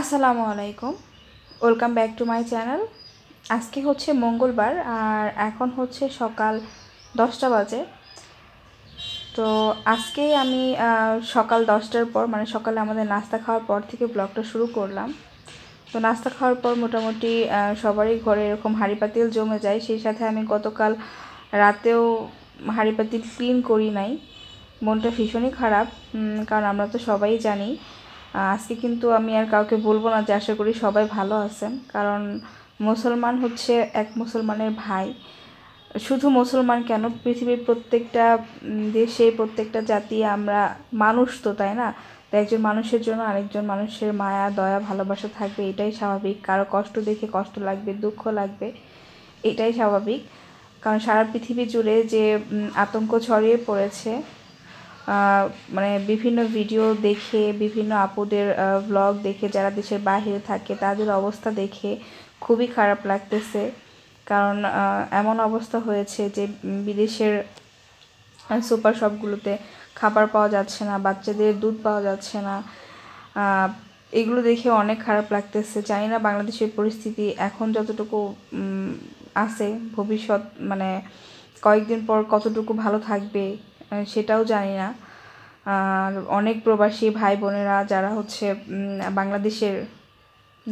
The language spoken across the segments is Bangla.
আসসালামু আলাইকুম welcome back to my channel আজকে হচ্ছে মঙ্গলবার আর এখন হচ্ছে সকাল দশটা বাজে তো আজকে আমি সকাল দশটার পর মানে সকালে আমাদের নাস্তা খাওয়ার পর থেকে ব্লগটা শুরু করলাম তো নাস্তা খাওয়ার পর মোটামুটি সবারই ঘরে এরকম হাঁড়ি পাতিল জমে যায় সেই সাথে আমি গতকাল রাতেও হাঁড়ি ক্লিন করি নাই মনটা ভীষণই খারাপ কারণ আমরা তো সবাই জানি আজকে কিন্তু আমি আর কাউকে বলবো না যে আশা করি সবাই ভালো আছেন কারণ মুসলমান হচ্ছে এক মুসলমানের ভাই শুধু মুসলমান কেন পৃথিবীর প্রত্যেকটা দেশে প্রত্যেকটা জাতি আমরা মানুষ তো তাই না তো একজন মানুষের জন্য আরেকজন মানুষের মায়া দয়া ভালোবাসা থাকবে এটাই স্বাভাবিক কারো কষ্ট দেখে কষ্ট লাগবে দুঃখ লাগবে এটাই স্বাভাবিক কারণ সারা পৃথিবী জুড়ে যে আতঙ্ক ছড়িয়ে পড়েছে মানে বিভিন্ন ভিডিও দেখে বিভিন্ন আপুদের ব্লগ দেখে যারা দেশের বাহিরে থাকে তাদের অবস্থা দেখে খুবই খারাপ লাগতেছে কারণ এমন অবস্থা হয়েছে যে বিদেশের সুপার শপগুলোতে খাবার পাওয়া যাচ্ছে না বাচ্চাদের দুধ পাওয়া যাচ্ছে না এগুলো দেখে অনেক খারাপ লাগতেছে চাই না বাংলাদেশের পরিস্থিতি এখন যতটুকু আছে ভবিষ্যৎ মানে কয়েকদিন পর কতটুকু ভালো থাকবে সেটাও জানি না আর অনেক প্রবাসী ভাই বোনেরা যারা হচ্ছে বাংলাদেশের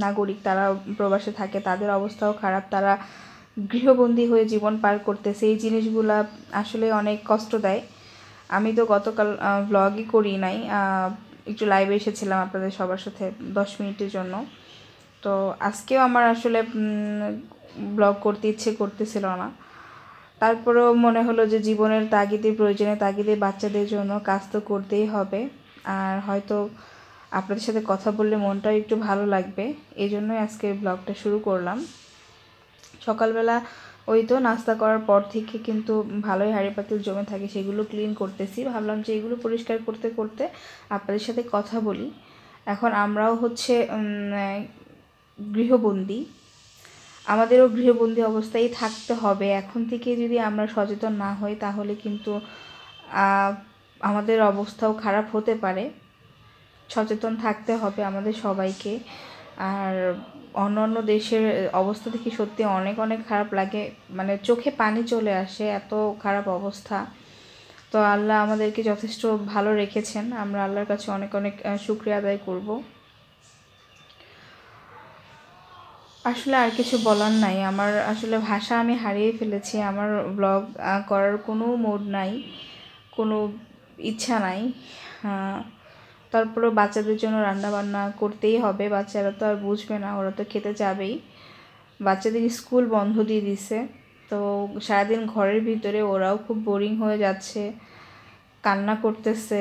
নাগরিক তারা প্রবাসে থাকে তাদের অবস্থাও খারাপ তারা গৃহবন্দী হয়ে জীবন পার করতেছে এই জিনিসগুলা আসলে অনেক কষ্ট দেয় আমি তো গতকাল ব্লগই করি নাই একটু লাইভে এসেছিলাম আপনাদের সবার সাথে দশ মিনিটের জন্য তো আজকেও আমার আসলে ব্লগ করতে ইচ্ছে করতেছিল না তারপরেও মনে হলো যে জীবনের তাগিদে প্রয়োজনে তাগিদে বাচ্চাদের জন্য কাজ তো করতেই হবে আর হয়তো আপনাদের সাথে কথা বললে মনটাও একটু ভালো লাগবে এই জন্যই আজকে ব্লগটা শুরু করলাম সকালবেলা ওই তো নাস্তা করার পর থেকে কিন্তু ভালোই হাড়ি পাতিল জমে থাকে সেগুলো ক্লিন করতেছি ভাবলাম যে এগুলো পরিষ্কার করতে করতে আপনাদের সাথে কথা বলি এখন আমরাও হচ্ছে গৃহবন্দী আমাদেরও গৃহবন্দী অবস্থায় থাকতে হবে এখন থেকে যদি আমরা সচেতন না হই তাহলে কিন্তু আমাদের অবস্থাও খারাপ হতে পারে সচেতন থাকতে হবে আমাদের সবাইকে আর অন্য অন্য দেশের অবস্থা দেখি সত্যি অনেক অনেক খারাপ লাগে মানে চোখে পানি চলে আসে এত খারাপ অবস্থা তো আল্লাহ আমাদেরকে যথেষ্ট ভালো রেখেছেন আমরা আল্লাহর কাছে অনেক অনেক শুক্রিয়া আদায় করবো আসলে আর কিছু বলার নাই আমার আসলে ভাষা আমি হারিয়ে ফেলেছি আমার ব্লগ করার কোনো মোড নাই কোনো ইচ্ছা নাই তারপরে বাচ্চাদের জন্য রান্না বান্না করতেই হবে বাচ্চারা তো আর বুঝবে না ওরা তো খেতে যাবেই বাচ্চাদের স্কুল বন্ধ দিয়ে দিছে তো সারাদিন ঘরের ভিতরে ওরাও খুব বোরিং হয়ে যাচ্ছে কান্না করতেছে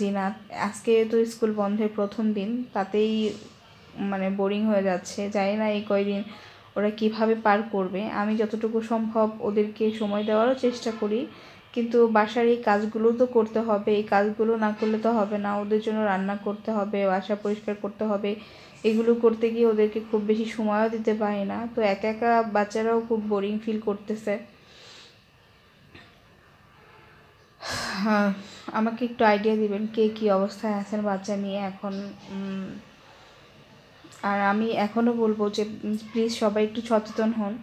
জিনা আজকে তো স্কুল বন্ধের প্রথম দিন তাতেই মানে বোরিং হয়ে যাচ্ছে জানি না এই কয়দিন ওরা কিভাবে পার করবে আমি যতটুকু সম্ভব ওদেরকে সময় দেওয়ারও চেষ্টা করি কিন্তু বাসার এই কাজগুলো তো করতে হবে এই কাজগুলো না করলে তো হবে না ওদের জন্য রান্না করতে হবে বাসা পরিষ্কার করতে হবে এগুলো করতে গিয়ে ওদেরকে খুব বেশি সময়ও দিতে পারি না তো একা একা বাচ্চারাও খুব বোরিং ফিল করতেছে হ্যাঁ, আমাকে একটু আইডিয়া দিবেন কে কি অবস্থায় আছেন বাচ্চা নিয়ে এখন আর আমি এখনও বলবো যে প্লিজ সবাই একটু সচেতন হন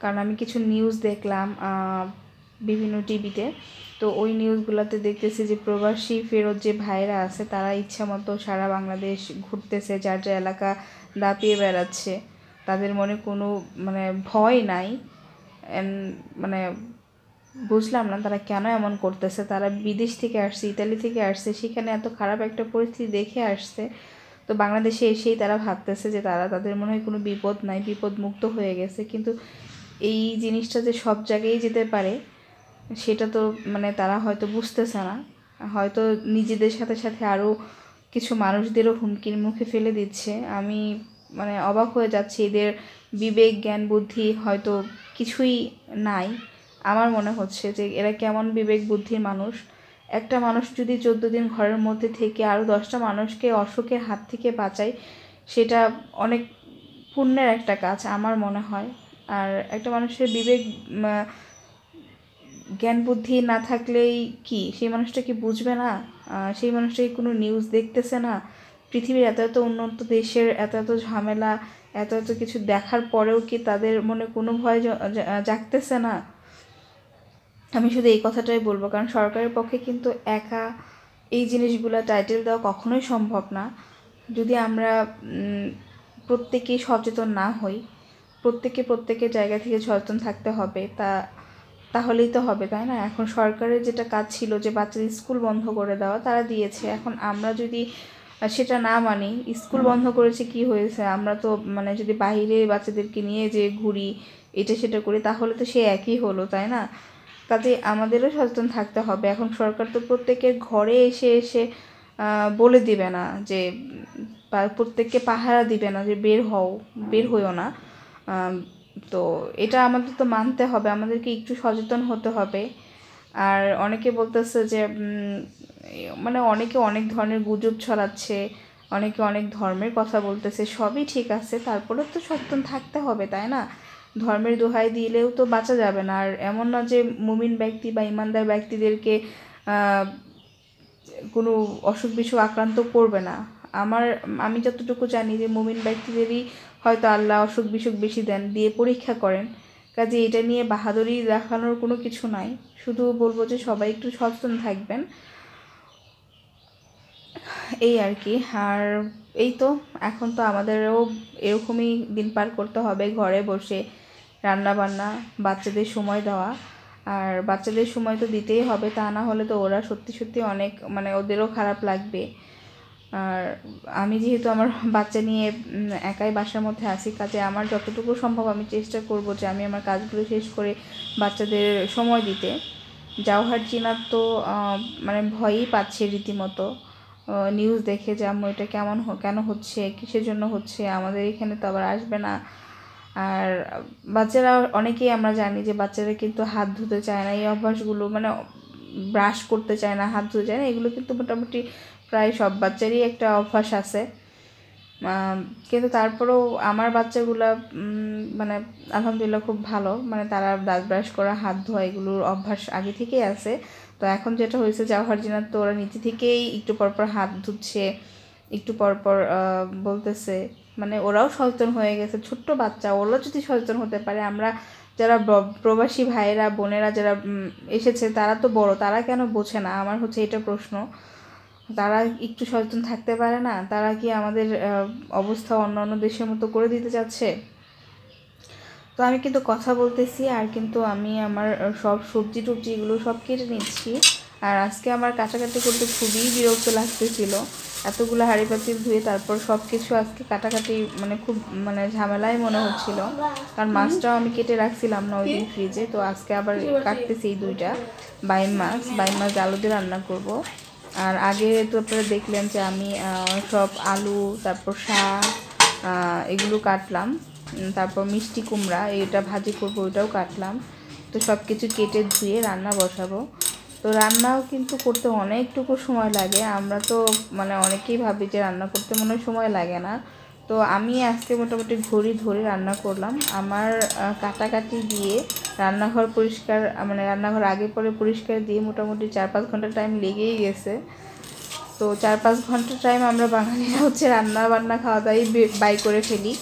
কারণ আমি কিছু নিউজ দেখলাম বিভিন্ন টিভিতে তো ওই নিউজগুলোতে দেখতেছি যে প্রবাসী ফেরত যে ভাইরা আছে তারা ইচ্ছা মতো সারা বাংলাদেশ ঘুরতেছে যার যা এলাকা দাপিয়ে বেড়াচ্ছে তাদের মনে কোনো মানে ভয় নাই মানে বুঝলাম না তারা কেন এমন করতেছে তারা বিদেশ থেকে আসছে ইতালি থেকে আসছে সেখানে এত খারাপ একটা পরিস্থিতি দেখে আসছে তো বাংলাদেশে এসেই তারা ভাবতেছে যে তারা তাদের মনে হয় কোনো বিপদ নাই বিপদ মুক্ত হয়ে গেছে কিন্তু এই জিনিসটা যে সব জায়গায় যেতে পারে সেটা তো মানে তারা হয়তো বুঝতেছে না হয়তো নিজেদের সাথে সাথে আরও কিছু মানুষদেরও হুমকির মুখে ফেলে দিচ্ছে আমি মানে অবাক হয়ে যাচ্ছি এদের বিবেক জ্ঞান বুদ্ধি হয়তো কিছুই নাই আমার মনে হচ্ছে যে এরা কেমন বিবেক বুদ্ধির মানুষ একটা মানুষ যদি চোদ্দ দিন ঘরের মধ্যে থেকে আরও দশটা মানুষকে অসুখের হাত থেকে বাঁচায় সেটা অনেক পুণ্যের একটা কাজ আমার মনে হয় আর একটা মানুষের বিবেক জ্ঞান বুদ্ধি না থাকলেই কি সেই মানুষটা কি বুঝবে না সেই মানুষটাকে কোনো নিউজ দেখতেছে না পৃথিবীর এত এত উন্নত দেশের এত এত ঝামেলা এত এত কিছু দেখার পরেও কি তাদের মনে কোনো ভয় জাগতেছে না আমি শুধু এই কথাটাই বলবো কারণ সরকারের পক্ষে কিন্তু একা এই জিনিসগুলো টাইটেল দেওয়া কখনোই সম্ভব না যদি আমরা প্রত্যেকেই সচেতন না হই প্রত্যেকে প্রত্যেকের জায়গা থেকে সচেতন থাকতে হবে তা তাহলেই তো হবে তাই না এখন সরকারের যেটা কাজ ছিল যে বাচ্চাদের স্কুল বন্ধ করে দেওয়া তারা দিয়েছে এখন আমরা যদি সেটা না মানি স্কুল বন্ধ করেছে কি হয়েছে আমরা তো মানে যদি বাইরে বাচ্চাদেরকে নিয়ে যে ঘুরি এটা সেটা করি তাহলে তো সে একই হলো তাই না তাতে আমাদেরও সচেতন থাকতে হবে এখন সরকার তো প্রত্যেকের ঘরে এসে এসে বলে দিবে না যে প্রত্যেককে পাহারা দিবে না যে বের হও বের হইও না তো এটা আমাদের তো মানতে হবে আমাদেরকে একটু সচেতন হতে হবে আর অনেকে বলতেছে যে মানে অনেকে অনেক ধরনের গুজব ছড়াচ্ছে অনেকে অনেক ধর্মের কথা বলতেছে সবই ঠিক আছে তারপরে তো সচেতন থাকতে হবে তাই না ধর্মের দোহাই দিলেও তো বাঁচা যাবে না আর এমন না যে মুমিন ব্যক্তি বা ইমানদার ব্যক্তিদেরকে কোনো অসুখ বিসুখ আক্রান্ত করবে না আমার আমি যতটুকু জানি যে মুমিন ব্যক্তিদেরই হয়তো আল্লাহ অসুখ বিসুখ বেশি দেন দিয়ে পরীক্ষা করেন কাজে এটা নিয়ে বাহাদুরি দেখানোর কোনো কিছু নাই শুধু বলবো যে সবাই একটু সচেতন থাকবেন এই আর কি আর এই তো এখন তো আমাদেরও এরকমই দিন পার করতে হবে ঘরে বসে রান্না বান্না বাচ্চাদের সময় দেওয়া আর বাচ্চাদের সময় তো দিতেই হবে তা না হলে তো ওরা সত্যি সত্যি অনেক মানে ওদেরও খারাপ লাগবে আর আমি যেহেতু আমার বাচ্চা নিয়ে একাই বাসার মধ্যে আসি কাজে আমার যতটুকু সম্ভব আমি চেষ্টা করব যে আমি আমার কাজগুলো শেষ করে বাচ্চাদের সময় দিতে জাওহার চিনার তো মানে ভয়ই পাচ্ছে রীতিমতো নিউজ দেখে যে আম্মু এটা কেমন কেন হচ্ছে কিসের জন্য হচ্ছে আমাদের এখানে তো আবার আসবে না আর বাচ্চারা অনেকেই আমরা জানি যে বাচ্চারা কিন্তু হাত ধুতে চায় না এই অভ্যাসগুলো মানে ব্রাশ করতে চায় না হাত ধুতে চায় না এগুলো কিন্তু মোটামুটি প্রায় সব বাচ্চারই একটা অভ্যাস আছে কিন্তু তারপরেও আমার বাচ্চাগুলা মানে আলহামদুলিল্লাহ খুব ভালো মানে তারা দাঁত ব্রাশ করা হাত ধোয়া এগুলোর অভ্যাস আগে থেকেই আছে তো এখন যেটা হয়েছে যাওয়ার জন্য তো ওরা নিজে থেকেই একটু পরপর হাত ধুচ্ছে একটু পরপর বলতেছে মানে ওরাও সচেতন হয়ে গেছে ছোট্ট বাচ্চা ওরাও যদি সচেতন হতে পারে আমরা যারা প্রবাসী ভাইয়েরা বোনেরা যারা এসেছে তারা তো বড় তারা কেন বোঝে না আমার হচ্ছে এটা প্রশ্ন তারা একটু সচেতন থাকতে পারে না তারা কি আমাদের অবস্থা অন্য অন্য দেশের মতো করে দিতে চাচ্ছে তো আমি কিন্তু কথা বলতেছি আর কিন্তু আমি আমার সব সবজি টবজি এগুলো সব কেটে নিচ্ছি আর আজকে আমার কাছাকাছি করতে খুবই বিরক্ত লাগতেছিল এতগুলো হাঁড়ি পাতিল ধুয়ে তারপর সব কিছু আজকে কাটাকাটি মানে খুব মানে ঝামেলায় মনে হচ্ছিল কারণ মাছটাও আমি কেটে রাখছিলাম না ওই দিন ফ্রিজে তো আজকে আবার কাটতেছি এই দুইটা বাইম মাছ বাইম মাছ আলু দিয়ে রান্না করব আর আগে তো আপনারা দেখলেন যে আমি সব আলু তারপর শাক এগুলো কাটলাম তারপর মিষ্টি কুমড়া এটা ভাজি করবো ওইটাও কাটলাম তো সব কিছু কেটে ধুয়ে রান্না বসাবো তো রান্নাও কিন্তু করতে অনেকটুকু সময় লাগে আমরা তো মানে অনেকেই ভাবি যে রান্না করতে মনে সময় লাগে না তো আমি আজকে মোটামুটি ঘড়ি ধরে রান্না করলাম আমার কাটাকাটি দিয়ে রান্নাঘর পরিষ্কার মানে রান্নাঘর আগে পরে পরিষ্কার দিয়ে মোটামুটি চার পাঁচ ঘন্টা টাইম লেগেই গেছে তো চার পাঁচ ঘন্টা টাইম আমরা বাঙালিরা হচ্ছে রান্না বান্না খাওয়া দাওয়াই বাই করে ফেলি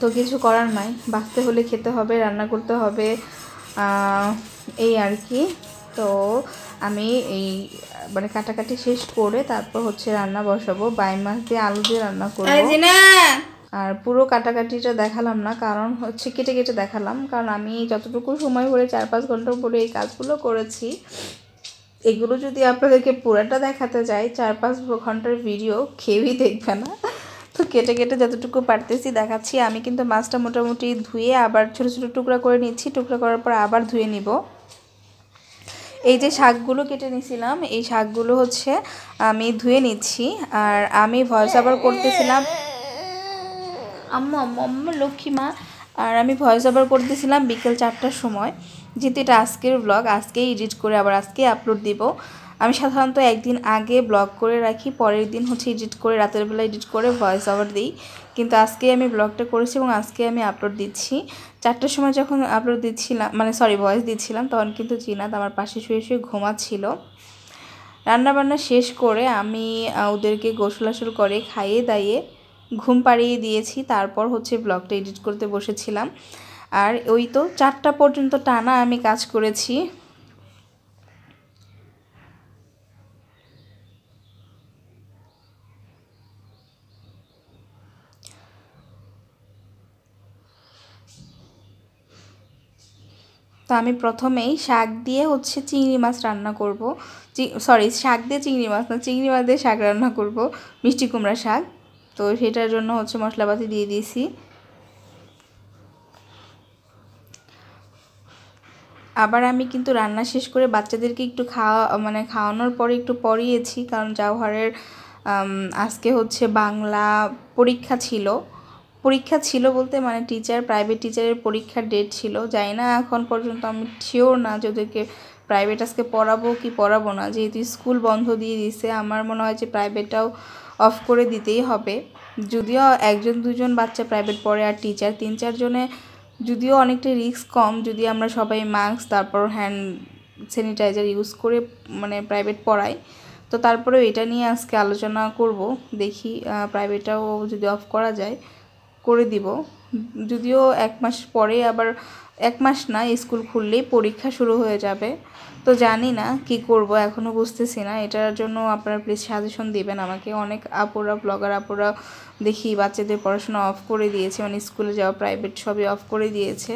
তো কিছু করার নাই বাঁচতে হলে খেতে হবে রান্না করতে হবে এই আর কি তো আমি এই মানে কাটাকাটি শেষ করে তারপর হচ্ছে রান্না বসাবো বাই মাস দিয়ে আলু দিয়ে রান্না করবো আর পুরো কাটাকাটিটা দেখালাম না কারণ হচ্ছে কেটে কেটে দেখালাম কারণ আমি যতটুকু সময় করে চার পাঁচ ঘন্টা পরে এই কাজগুলো করেছি এগুলো যদি আপনাদেরকে পুরাটা দেখাতে যাই চার পাঁচ ঘন্টার ভিডিও খেয়েই দেখবে না তো কেটে কেটে যতটুকু পারতেছি দেখাচ্ছি আমি কিন্তু মাছটা মোটামুটি ধুয়ে আবার ছোট ছোট টুকরা করে নিচ্ছি টুকরা করার পর আবার ধুয়ে নিব এই যে শাকগুলো কেটে নিছিলাম এই শাকগুলো হচ্ছে আমি ধুয়ে নিচ্ছি আর আমি ভয়েস আবার করতেছিলাম আম্মা আম্মা লক্ষ্মী মা আর আমি ভয়েস ওভার করতেছিলাম বিকেল চারটার সময় যেহেতু এটা আজকের ব্লগ আজকেই এডিট করে আবার আজকে আপলোড দিব আমি সাধারণত একদিন আগে ব্লগ করে রাখি পরের দিন হচ্ছে এডিট করে রাতের বেলা এডিট করে ভয়েস ওভার দিই কিন্তু আজকে আমি ব্লগটা করেছি এবং আজকে আমি আপলোড দিচ্ছি চারটার সময় যখন আপলোড দিচ্ছিলাম মানে সরি ভয়েস দিচ্ছিলাম তখন কিন্তু চিনাত আমার পাশে শুয়ে শুয়ে ঘুমাচ্ছিল রান্নাবান্না শেষ করে আমি ওদেরকে গোসল আসল করে খাইয়ে দাইয়ে ঘুম পাড়িয়ে দিয়েছি তারপর হচ্ছে ব্লগটা এডিট করতে বসেছিলাম আর ওই তো চারটা পর্যন্ত টানা আমি কাজ করেছি তো আমি প্রথমেই শাক দিয়ে হচ্ছে চিংড়ি মাছ রান্না করব সরি শাক দিয়ে চিংড়ি মাছ না চিংড়ি মাছ দিয়ে শাক রান্না করব মিষ্টি কুমড়া শাক তো সেটার জন্য হচ্ছে মশলাপাতি দিয়ে দিয়েছি আবার আমি কিন্তু রান্না শেষ করে বাচ্চাদেরকে একটু খাওয়া মানে খাওয়ানোর পরে একটু পরিয়েছি কারণ জাওহারের আজকে হচ্ছে বাংলা পরীক্ষা ছিল পরীক্ষা ছিল বলতে মানে টিচার প্রাইভেট টিচারের পরীক্ষার ডেট ছিল যাই না এখন পর্যন্ত আমি শিওর না যে ওদেরকে প্রাইভেট আজকে পড়াবো কি পড়াবো না যেহেতু স্কুল বন্ধ দিয়ে দিছে আমার মনে হয় যে প্রাইভেটটাও অফ করে দিতেই হবে যদিও একজন দুজন বাচ্চা প্রাইভেট পড়ে আর টিচার তিন চারজনে যদিও অনেকটা রিস্ক কম যদি আমরা সবাই মাস্ক তারপর হ্যান্ড স্যানিটাইজার ইউজ করে মানে প্রাইভেট পড়াই তো তারপরেও এটা নিয়ে আজকে আলোচনা করব দেখি প্রাইভেটটাও যদি অফ করা যায় করে দিব যদিও এক মাস পরে আবার এক মাস না স্কুল খুললেই পরীক্ষা শুরু হয়ে যাবে তো জানি না কি করব এখনও বুঝতেছি না এটার জন্য আপনারা প্লিজ সাজেশন দিবেন আমাকে অনেক আপুরা ব্লগার আপুরা দেখি বাচ্চাদের পড়াশোনা অফ করে দিয়েছে মানে স্কুলে যাওয়া প্রাইভেট সবই অফ করে দিয়েছে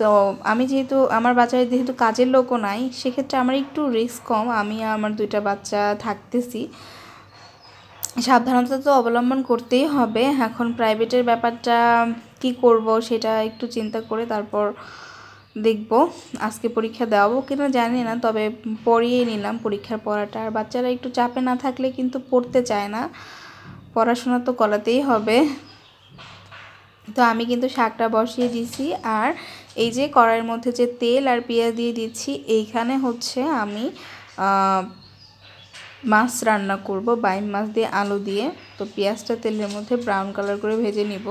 তো আমি যেহেতু আমার বাচ্চাদের যেহেতু কাজের লোকও নাই সেক্ষেত্রে আমার একটু রিস্ক কম আমি আমার দুইটা বাচ্চা থাকতেছি সাবধানতা তো অবলম্বন করতেই হবে এখন প্রাইভেটের ব্যাপারটা কি করব সেটা একটু চিন্তা করে তারপর দেখব আজকে পরীক্ষা দেওয়াবো কিনা জানি না তবে পড়িয়ে নিলাম পরীক্ষার পড়াটা আর বাচ্চারা একটু চাপে না থাকলে কিন্তু পড়তে চায় না পড়াশোনা তো করাতেই হবে তো আমি কিন্তু শাকটা বসিয়ে দিছি আর এই যে কড়াইয়ের মধ্যে যে তেল আর পেঁয়াজ দিয়ে দিচ্ছি এইখানে হচ্ছে আমি মাছ রান্না করব বাইম মাছ দিয়ে আলু দিয়ে তো পেঁয়াজটা তেলের মধ্যে ব্রাউন কালার করে ভেজে নিব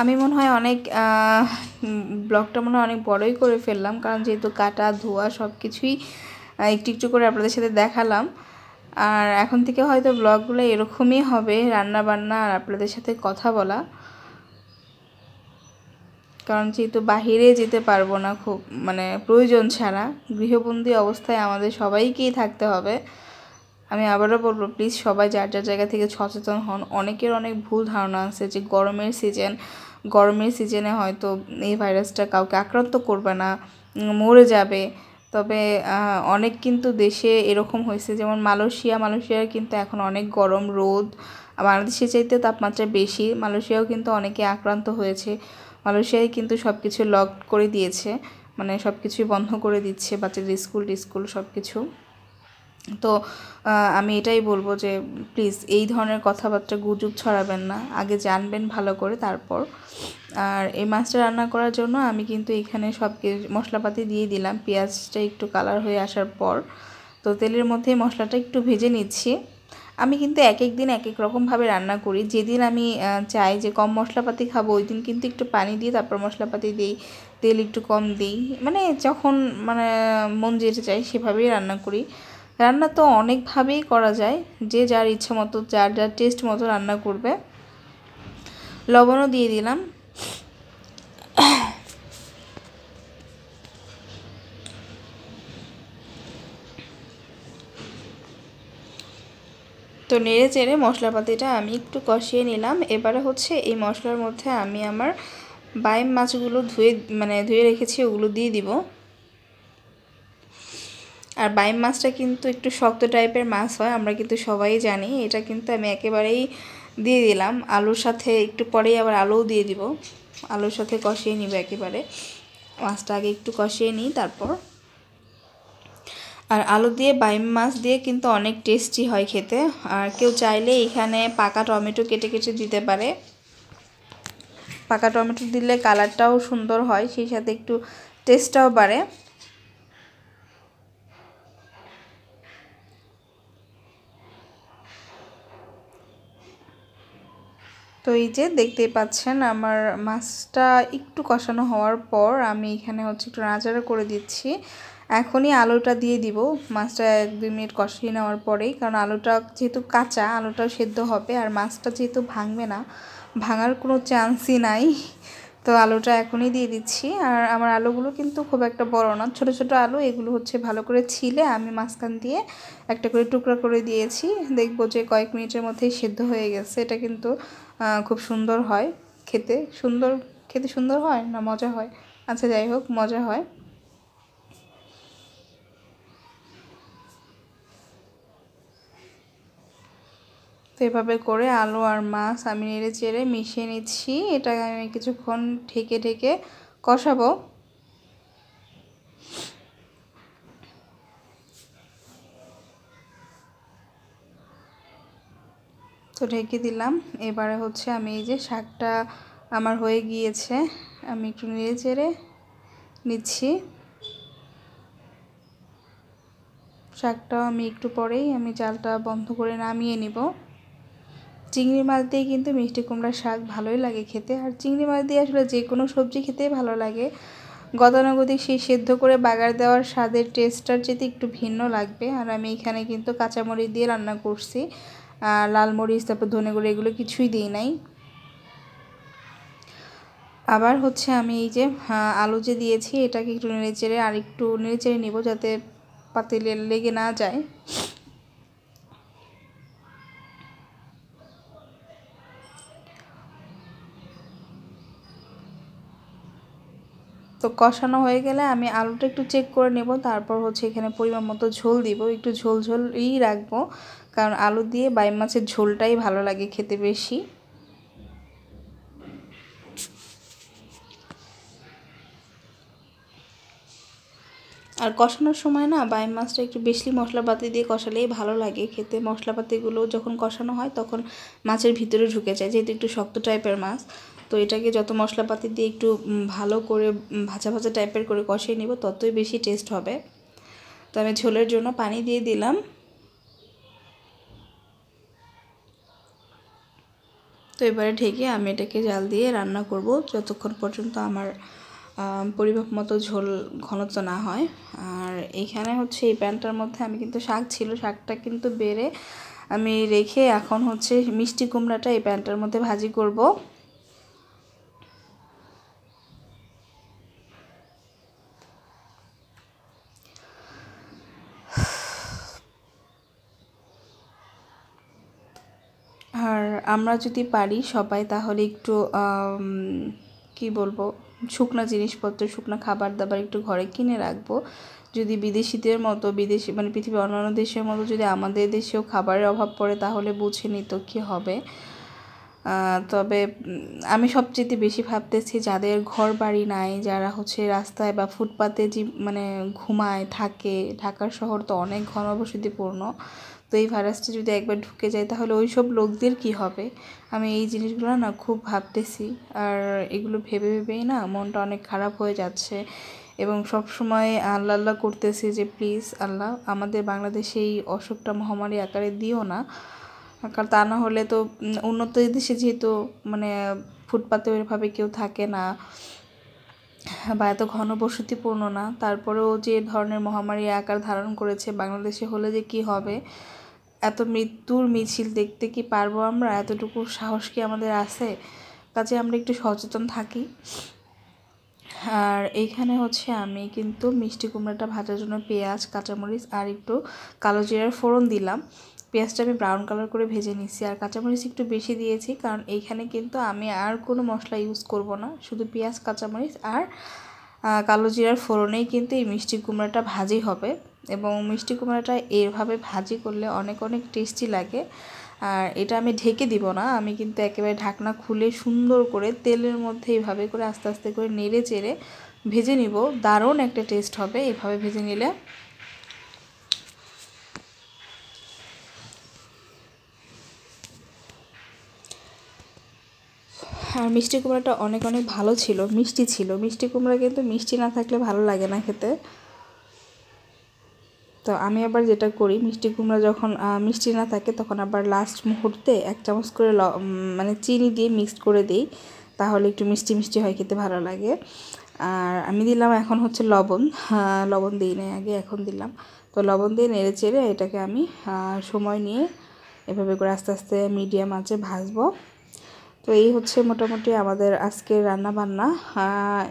আমি মনে হয় অনেক ব্লগটা মনে হয় অনেক বড়ই করে ফেললাম কারণ যেহেতু কাটা ধোয়া সব কিছুই একটু একটু করে আপনাদের সাথে দেখালাম আর এখন থেকে হয়তো ব্লগগুলো এরকমই হবে রান্না বান্না আর আপনাদের সাথে কথা বলা কারণ যেহেতু বাহিরে যেতে পারবো না খুব মানে প্রয়োজন ছাড়া গৃহবন্দী অবস্থায় আমাদের সবাইকেই থাকতে হবে আমি আবারও বলবো প্লিজ সবাই যার যার জায়গা থেকে সচেতন হন অনেকের অনেক ভুল ধারণা আছে যে গরমের সিজন গরমের সিজনে হয়তো এই ভাইরাসটা কাউকে আক্রান্ত করবে না মরে যাবে তবে অনেক কিন্তু দেশে এরকম হয়েছে যেমন মালয়েশিয়া মালয়েশিয়ার কিন্তু এখন অনেক গরম রোদ বাংলাদেশে চাইতে তাপমাত্রা বেশি মালয়েশিয়াও কিন্তু অনেকে আক্রান্ত হয়েছে মালয়েশিয়ায় কিন্তু সব কিছু লক করে দিয়েছে মানে সব কিছুই বন্ধ করে দিচ্ছে বাচ্চাদের স্কুল টিস্কুল সব কিছু তো আমি এটাই বলবো যে প্লিজ এই ধরনের কথাবার্তা গুজব ছড়াবেন না আগে জানবেন ভালো করে তারপর আর এই মাছটা রান্না করার জন্য আমি কিন্তু এখানে সব মশলাপাতি দিয়ে দিলাম পেঁয়াজটা একটু কালার হয়ে আসার পর তো তেলের মধ্যে মশলাটা একটু ভেজে নিচ্ছি আমি কিন্তু এক এক দিন এক এক রকমভাবে রান্না করি যেদিন আমি চাই যে কম মশলাপাতি খাবো ওই দিন কিন্তু একটু পানি দিয়ে তারপর মশলাপাতি দিই তেল একটু কম দিই মানে যখন মানে মন যেতে চাই সেভাবেই রান্না করি রান্না তো অনেকভাবেই করা যায় যে যার ইচ্ছে মতো যার যার টেস্ট মতো রান্না করবে লবণও দিয়ে দিলাম তো নেড়ে চেড়ে মশলাপাতিটা আমি একটু কষিয়ে নিলাম এবারে হচ্ছে এই মশলার মধ্যে আমি আমার বাইম মাছগুলো ধুয়ে মানে ধুয়ে রেখেছি ওগুলো দিয়ে দিব আর বাইম মাছটা কিন্তু একটু শক্ত টাইপের মাছ হয় আমরা কিন্তু সবাই জানি এটা কিন্তু আমি একেবারেই দিয়ে দিলাম আলুর সাথে একটু পরেই আবার আলুও দিয়ে দিব আলুর সাথে কষিয়ে নিব একেবারে মাছটা আগে একটু কষিয়ে নিই তারপর আর আলু দিয়ে বাইম মাছ দিয়ে কিন্তু অনেক টেস্টি হয় খেতে আর কেউ চাইলে এখানে পাকা টমেটো কেটে কেটে দিতে পারে পাকা টমেটো দিলে কালারটাও সুন্দর হয় সেই সাথে একটু টেস্টটাও বাড়ে তো এই যে দেখতেই পাচ্ছেন আমার মাছটা একটু কষানো হওয়ার পর আমি এখানে হচ্ছে একটু নাচাড়া করে দিচ্ছি এখনই আলুটা দিয়ে দিব মাছটা এক দুই মিনিট কষিয়ে নেওয়ার পরেই কারণ আলুটা যেহেতু কাঁচা আলুটা সেদ্ধ হবে আর মাছটা যেহেতু ভাঙবে না ভাঙার কোনো চান্সই নাই তো আলুটা এখনই দিয়ে দিচ্ছি আর আমার আলুগুলো কিন্তু খুব একটা বড় না ছোট ছোট আলু এগুলো হচ্ছে ভালো করে ছিলে আমি মাঝখান দিয়ে একটা করে টুকরা করে দিয়েছি দেখবো যে কয়েক মিনিটের মধ্যেই সেদ্ধ হয়ে গেছে এটা কিন্তু খুব সুন্দর হয় খেতে সুন্দর খেতে সুন্দর হয় না মজা হয় আচ্ছা যাই হোক মজা হয় তো এভাবে করে আলু আর মাছ আমি নেড়ে চেড়ে মিশিয়ে নিচ্ছি এটা আমি কিছুক্ষণ ঢেকে ঢেকে কষাবো তো ঢেকে দিলাম এবারে হচ্ছে আমি এই যে শাকটা আমার হয়ে গিয়েছে আমি একটু নেড়ে চেড়ে নিচ্ছি শাকটাও আমি একটু পরেই আমি চালটা বন্ধ করে নামিয়ে নিব চিংড়ি মাছ দিয়ে কিন্তু মিষ্টি কুমড়ার শাক ভালোই লাগে খেতে আর চিংড়ি মাছ দিয়ে আসলে যে কোনো সবজি খেতেই ভালো লাগে গতানুগতিক সেই সেদ্ধ করে বাগার দেওয়ার স্বাদের টেস্টটার যেতে একটু ভিন্ন লাগবে আর আমি এখানে কিন্তু কাঁচামরিচ দিয়ে রান্না করছি লাল মরিচ তারপর ধনে গুঁড়ো এগুলো কিছুই দিই নাই আবার হচ্ছে আমি এই যে হ্যাঁ, আলু যে দিয়েছি এটাকে একটু নেড়ে চেড়ে আর একটু নেড়ে চেড়ে নেবো যাতে পাতিলে লেগে না যায় তো কষানো হয়ে গেলে আমি আলুটা একটু চেক করে নেব তারপর হচ্ছে এখানে পরিমাণ মতো ঝোল দিব একটু ঝোল ঝোলই রাখবো কারণ আলু দিয়ে বাই মাছের ঝোলটাই ভালো লাগে খেতে বেশি আর কষানোর সময় না বাইম মাছটা একটু বেশি মশলাপাতি দিয়ে কষালেই ভালো লাগে খেতে মশলাপাতিগুলো যখন কষানো হয় তখন মাছের ভিতরে ঢুকে যায় যেহেতু একটু শক্ত টাইপের মাছ তো এটাকে যত মশলাপাতি দিয়ে একটু ভালো করে ভাজা ভাজা টাইপের করে কষিয়ে নিব ততই বেশি টেস্ট হবে তো আমি ঝোলের জন্য পানি দিয়ে দিলাম তো এবারে ঢেকে আমি এটাকে জাল দিয়ে রান্না করব যতক্ষণ পর্যন্ত আমার পরিমাপ মতো ঝোল ঘনত্ব না হয় আর এখানে হচ্ছে এই প্যানটার মধ্যে আমি কিন্তু শাক ছিল শাকটা কিন্তু বেড়ে আমি রেখে এখন হচ্ছে মিষ্টি কুমড়াটা এই প্যানটার মধ্যে ভাজি করব আমরা যদি পারি সবাই তাহলে একটু কি বলবো শুকনো জিনিসপত্র শুকনো খাবার দাবার একটু ঘরে কিনে রাখবো যদি বিদেশিদের মতো বিদেশি মানে পৃথিবীর অন্যান্য দেশের মতো যদি আমাদের দেশেও খাবারের অভাব পড়ে তাহলে বুঝে নিত কী হবে তবে আমি সবচেয়ে বেশি ভাবতেছি যাদের ঘর বাড়ি নাই যারা হচ্ছে রাস্তায় বা ফুটপাতে যে মানে ঘুমায় থাকে ঢাকার শহর তো অনেক ঘনবসতিপূর্ণ তো এই ভাইরাসটা যদি একবার ঢুকে যায় তাহলে ওই সব লোকদের কি হবে আমি এই জিনিসগুলো না খুব ভাবতেছি আর এগুলো ভেবে ভেবেই না মনটা অনেক খারাপ হয়ে যাচ্ছে এবং সবসময় আল্লাহ আল্লাহ করতেছি যে প্লিজ আল্লাহ আমাদের বাংলাদেশে এই অসুখটা মহামারী আকারে দিও না কারণ তা না হলে তো উন্নত দেশে যেহেতু মানে ফুটপাতে ওইভাবে কেউ থাকে না বা এত ঘনবসতিপূর্ণ না তারপরেও যে ধরনের মহামারী আকার ধারণ করেছে বাংলাদেশে হলে যে কি হবে এত মৃত্যুর মিছিল দেখতে কি পারবো আমরা এতটুকু সাহস কি আমাদের আছে কাজে আমরা একটু সচেতন থাকি আর এইখানে হচ্ছে আমি কিন্তু মিষ্টি কুমড়াটা ভাজার জন্য পেঁয়াজ কাঁচামরিচ আর একটু কালো জিরার ফোড়ন দিলাম পেঁয়াজটা আমি ব্রাউন কালার করে ভেজে নিচ্ছি আর কাঁচামরিচ একটু বেশি দিয়েছি কারণ এইখানে কিন্তু আমি আর কোনো মশলা ইউজ করব না শুধু পেঁয়াজ কাঁচামরিচ আর কালো জিরার ফোড়নেই কিন্তু এই মিষ্টি কুমড়াটা ভাজি হবে এবং মিষ্টি কুমড়াটা এভাবে ভাজি করলে অনেক অনেক টেস্টি লাগে আর এটা আমি ঢেকে দিব না আমি কিন্তু একেবারে ঢাকনা খুলে সুন্দর করে তেলের মধ্যে এইভাবে করে আস্তে আস্তে করে নেড়ে চেড়ে ভেজে নিব দারুণ একটা টেস্ট হবে এভাবে ভেজে নিলে আর হ্যাঁ, মিষ্টি কুমড়াটা অনেক অনেক ভালো ছিল মিষ্টি ছিল মিষ্টি কুমড়া কিন্তু মিষ্টি না থাকলে ভালো লাগে না খেতে তো আমি আবার যেটা করি মিষ্টি কুমড়া যখন মিষ্টি না থাকে তখন আবার লাস্ট মুহূর্তে এক চামচ করে মানে চিনি দিয়ে মিক্সড করে দিই তাহলে একটু মিষ্টি মিষ্টি হয় খেতে ভালো লাগে আর আমি দিলাম এখন হচ্ছে লবণ হ্যাঁ, লবণ দিই নেই আগে এখন দিলাম তো লবণ দিয়ে নেড়ে চেড়ে এটাকে আমি সময় নিয়ে এভাবে করে আস্তে আস্তে মিডিয়াম আছে ভাজবো তো এই হচ্ছে মোটামুটি আমাদের আজকে রান্না বান্না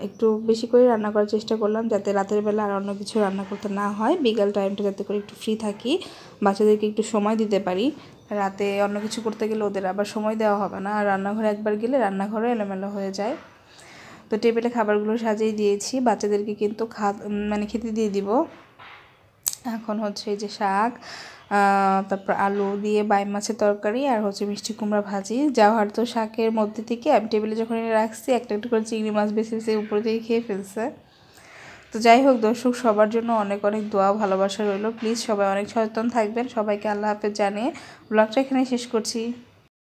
একটু বেশি করে রান্না করার চেষ্টা করলাম যাতে রাতের বেলা আর অন্য কিছু রান্না করতে না হয় বিকাল টাইমটা যাতে করে একটু ফ্রি থাকি বাচ্চাদেরকে একটু সময় দিতে পারি রাতে অন্য কিছু করতে গেলে ওদের আবার সময় দেওয়া হবে না আর রান্নাঘরে একবার গেলে রান্নাঘরও এলোমেলো হয়ে যায় তো টেবিলে খাবারগুলো সাজিয়ে দিয়েছি বাচ্চাদেরকে কিন্তু খা মানে খেতে দিয়ে দিব এখন হচ্ছে এই যে শাক তারপর আলু দিয়ে বাই মাছের তরকারি আর হচ্ছে মিষ্টি কুমড়া ভাজি যাওয়ার তো শাকের মধ্যে থেকে আমি টেবিলে যখন রাখছি একটা একটু করে চিংড়ি মাছ বেছে বেছে উপরে থেকে খেয়ে ফেলছে তো যাই হোক দর্শক সবার জন্য অনেক অনেক দোয়া ভালোবাসা রইল প্লিজ সবাই অনেক সচেতন থাকবেন সবাইকে আল্লাহ হাফেজ জানিয়ে ব্লগটা এখানে শেষ করছি